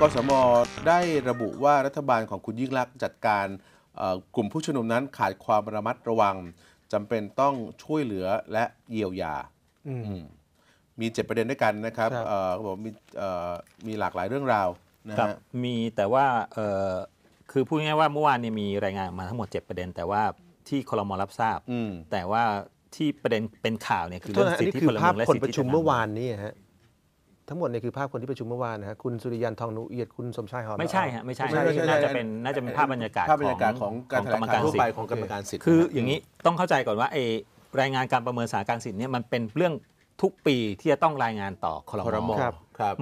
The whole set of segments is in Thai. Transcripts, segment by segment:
กสมได้ระบุว่ารัฐบาลของคุณยิ่งลักษณ์ จัดการกลุ่มผู้ชุมนุมนั้นขาดความระมัดระวังจำเป็นต้องช่วยเหลือและเยียวยามีเจ็ดประเด็นด้วยกันนะครับเขาบอกมีมีหลากหลายเรื่องราวนะฮะมีแต่ว่าคือพูดง่ายว่าเมื่อวานนี้มีรายงานมาทั้งหมดเจ็ดประเด็น แต่ว่าที่คลมรับทราบแต่ว่าที่ประเด็นเป็นข่าวเนี่ยคือเรื่องสิทธิพลเมืองและสิทธิคนประชุมเมื่อวานนี้ฮะทั้งหมดเนี่ยคือภาพคนที่ประชุมเมื่อวานนะับคุณสุริยันทองนุเอียดคุณสมชายหอมไม่ใช่ฮะไม่ใช่น่าจะเป็นน่าจะเป็นภาพบรรยากาศภาพบรรยากาศของการกรรมการทั่วไปของกรรมการสิทธิ์คืออย่างนี้ต้องเข้าใจก่อนว่าไอรายงานการประเมินสถานการณ์สิทธิ์เนี่ยมันเป็นเรื่องทุกปีที่จะต้องรายงานต่อคอรมอ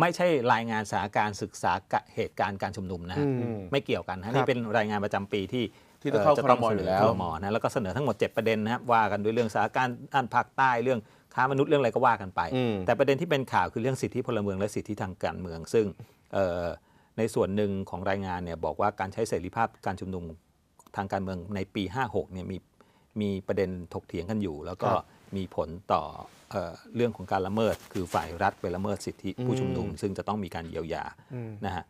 ไม่ใช่รายงานสถานการณ์ศึกษาเหตุการณ์การชุมนุมนะฮะไม่เกี่ยวกันนะนี่เป็นรายงานประจำปีที่ที่จะเข้าคอรมอยู่แล้วคอรมอนะแล้วก็เสนอทั้งหมด 7 ประเด็นนะครับว่ากันด้วยเรื่องสถานการณ์อันภาคใต้เรื่องค้ามนุษย์เรื่องอะไรก็ว่ากันไป แต่ประเด็นที่เป็นข่าวคือเรื่องสิทธิพลเมืองและสิทธิทางการเมือง ซึ่งในส่วนหนึ่งของรายงานเนี่ยบอกว่าการใช้เสรีภาพการชุมนุมทางการเมืองในปี 56เนี่ยมีมีประเด็นถกเถียงกันอยู่ แล้วก็มีผลต่อเอเรื่องของการละเมิด คือฝ่ายรัฐไปละเมิดสิทธิผู้ชุมนุม ซึ่งจะต้องมีการเยียวยานะฮะ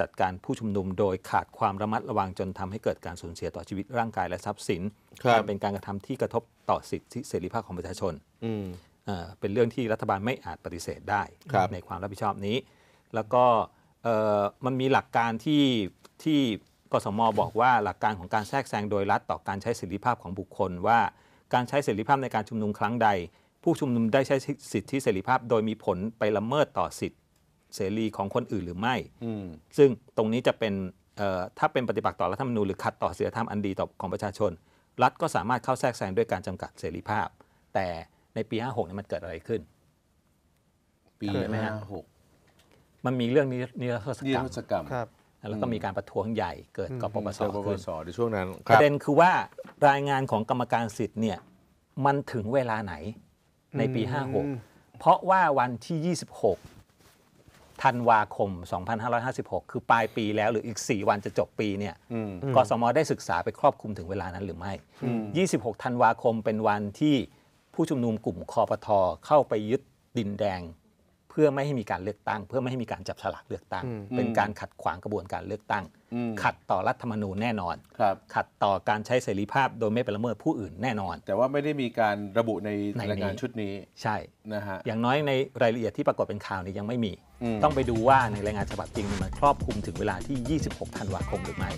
จัดการผู้ชุมนุมโดยขาดความระมัดระวังจนทำให้เกิดการสูญเสียต่อชีวิตร่างกายและทรัพย์สิน เป็นการกระทำที่กระทบต่อสิทธิเสรีภาพของประชาชน เป็นเรื่องที่รัฐบาลไม่อาจปฏิเสธได้ในความรับผิดชอบนี้ แล้วก็มันมีหลักการที่ที่กสมบอกว่าหลักการของการแทรกแซงโดยรัฐต่อการใช้เสรีภาพของบุคคล ว่า การใช้เสรีภาพในการชุมนุมครั้งใด ผู้ชุมนุมได้ใช้สิทธิเสรีภาพโดยมีผลไปละเมิดต่อสิทธิเสรีของคนอื่นหรือไม่ ซึ่งตรงนี้จะเป็นถ้าเป็นปฏิบัติต่อรัฐธรรมนูญหรือขัดต่อเสรีธรรมอันดีต่อของประชาชน รัฐก็สามารถเข้าแทรกแซงด้วยการจำกัดเสรีภาพ แต่ในปี 56นี่มันเกิดอะไรขึ้น ปี56 มันมีเรื่องนิรโทษกรรมแล้วก็มีการประท้วงใหญ่เกิดกปปสขึ้นในช่วงนั้นประเด็นคือว่ารายงานของกรรมการสิทธิ์เนี่ย มันถึงเวลาไหนในปี56เพราะว่าวันที่26ธันวาคม 2556 คือปลายปีแล้วหรืออีก 4 วันจะจบปีเนี่ยกสมได้ศึกษาไปครอบคลุมถึงเวลานั้นหรือไม่ 26 ธันวาคมเป็นวันที่ผู้ชุมนุมกลุ่มคอปทอเข้าไปยึดดินแดงเพื่อไม่ให้มีการเลือกตั้ง เพื่อไม่ให้มีการจับฉลากเลือกตั้ง เป็นการขัดขวางกระบวนการเลือกตั้ง ขัดต่อรัฐธรรมนูญแน่นอนขัดต่อการใช้เสรีภาพโดยไม่ไปละเมิดผู้อื่นแน่นอน แต่ว่าไม่ได้มีการระบุ ในรายงานชุดนี้ใช่นะฮะอย่างน้อยในรายละเอียดที่ปรากฏเป็นข่าวนี้ยังไม่มี ต้องไปดูว่าในรายงานฉบับจริงมันครอบคลุมถึงเวลาที่ 26 ธันวาคมหรือไม่